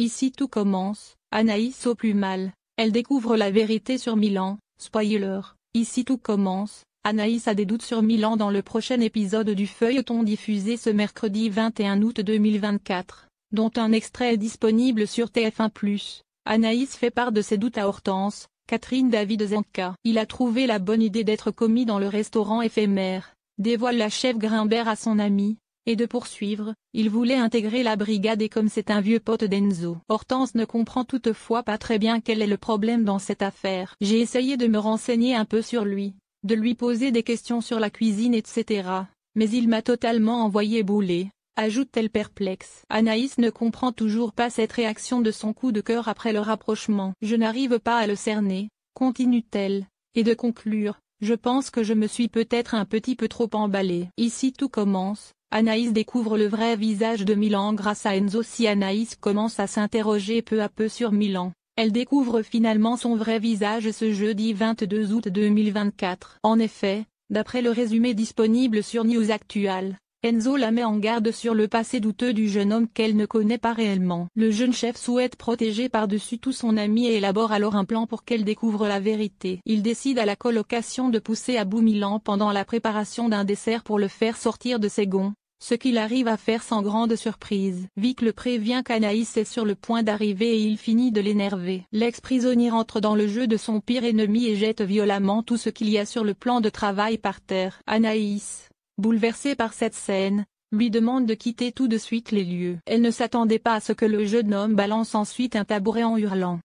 Ici tout commence, Anaïs au plus mal, elle découvre la vérité sur Milan, spoiler, ici tout commence, Anaïs a des doutes sur Milan dans le prochain épisode du feuilleton diffusé ce mercredi 21 août 2024, dont un extrait est disponible sur TF1+. Anaïs fait part de ses doutes à Hortense, Catherine David Zanka. Il a trouvé la bonne idée d'être commis dans le restaurant éphémère, dévoile la chef Grimbert à son ami, et de poursuivre, il voulait intégrer la brigade et comme c'est un vieux pote d'Enzo. Hortense ne comprend toutefois pas très bien quel est le problème dans cette affaire. J'ai essayé de me renseigner un peu sur lui, de lui poser des questions sur la cuisine etc. Mais il m'a totalement envoyé bouler, ajoute-t-elle perplexe. Anaïs ne comprend toujours pas cette réaction de son coup de cœur après le rapprochement. Je n'arrive pas à le cerner, continue-t-elle, et de conclure, je pense que je me suis peut-être un petit peu trop emballé. Ici tout commence, Anaïs découvre le vrai visage de Milan grâce à Enzo. Si Anaïs commence à s'interroger peu à peu sur Milan, elle découvre finalement son vrai visage ce jeudi 22 août 2024. En effet, d'après le résumé disponible sur News Actual, Enzo la met en garde sur le passé douteux du jeune homme qu'elle ne connaît pas réellement. Le jeune chef souhaite protéger par-dessus tout son ami et élabore alors un plan pour qu'elle découvre la vérité. Il décide à la colocation de pousser à bout Milan pendant la préparation d'un dessert pour le faire sortir de ses gonds, ce qu'il arrive à faire sans grande surprise. Vic le prévient qu'Anaïs est sur le point d'arriver et il finit de l'énerver. L'ex-prisonnier entre dans le jeu de son pire ennemi et jette violemment tout ce qu'il y a sur le plan de travail par terre. Anaïs bouleversée par cette scène, lui demande de quitter tout de suite les lieux. Elle ne s'attendait pas à ce que le jeune homme balance ensuite un tabouret en hurlant.